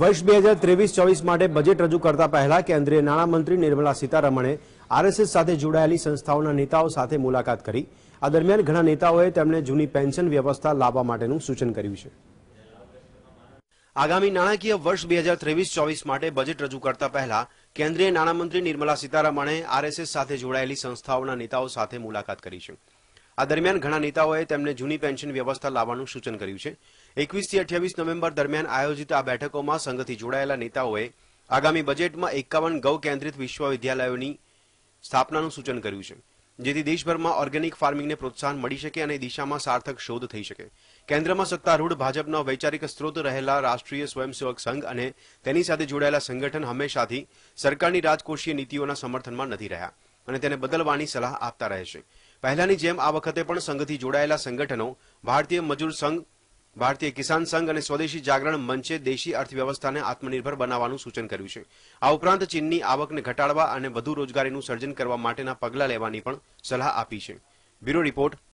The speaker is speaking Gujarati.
વર્ષ બે હજાર ત્રેવીસ ચોવીસ માટે બજેટ રજૂ કરતા પહેલા કેન્દ્રીય નાણામંત્રી નિર્મલા સીતારમણે આરએસએસ સાથે જોડાયેલી સંસ્થાઓના નેતાઓ સાથે મુલાકાત કરી આ દરમિયાન ઘણા નેતાઓએ તેમને જૂની પેન્શન વ્યવસ્થા લાવવા માટેનું સૂચન કર્યું છે આગામી નાણાકીય વર્ષ બે હજાર ત્રેવીસ ચોવીસ માટે બજેટ રજૂ કરતા પહેલા કેન્દ્રીય નાણામંત્રી નિર્મલા સીતારમણે આરએસએસ સાથે જોડાયેલી સંસ્થાઓના નેતાઓ સાથે મુલાકાત કરી છે આ દરમિયાન ઘણા નેતાઓએ તેમને જૂની પેન્શન વ્યવસ્થા લાવવાનું સૂચન કર્યું છે એકવીસથી અઠ્યાવીસ નવેમ્બર દરમિયાન આયોજિત આ બેઠકોમાં સંઘથી જોડાયેલા નેતાઓએ આગામી બજેટમાં એકાવન ગૌ કેન્દ્રિત વિશ્વવિદ્યાલયોની સ્થાપનાનું સૂચન કર્યું છે જેથી દેશભરમાં ઓર્ગેનિક ફાર્મિંગને પ્રોત્સાહન મળી શકે અને દિશામાં સાર્થક શોધ થઈ શકે કેન્દ્રમાં સત્તારૂઢ ભાજપના વૈચારિક સ્ત્રોત રહેલા રાષ્ટ્રીય સ્વયંસેવક સંઘ અને તેની સાથે જોડાયેલા સંગઠન હંમેશાથી સરકારની રાજકોષીય નીતિઓના સમર્થનમાં નથી રહ્યા અને તેને બદલવાની સલાહ આપતા રહે છે પહેલાની જેમ આ વખતે પણ સંઘથી જોડાયેલા સંગઠનો ભારતીય મજૂર સંઘ ભારતીય કિસાન સંઘ અને સ્વદેશી જાગરણ મંચે દેશી અર્થવ્યવસ્થાને આત્મનિર્ભર બનાવવાનું સૂચન કર્યું છે આ ઉપરાંત ચીનની આવકને ઘટાડવા અને વધુ રોજગારીનું સર્જન કરવા માટેના પગલાં લેવાની પણ સલાહ આપી છે બ્યુરો રિપોર્ટ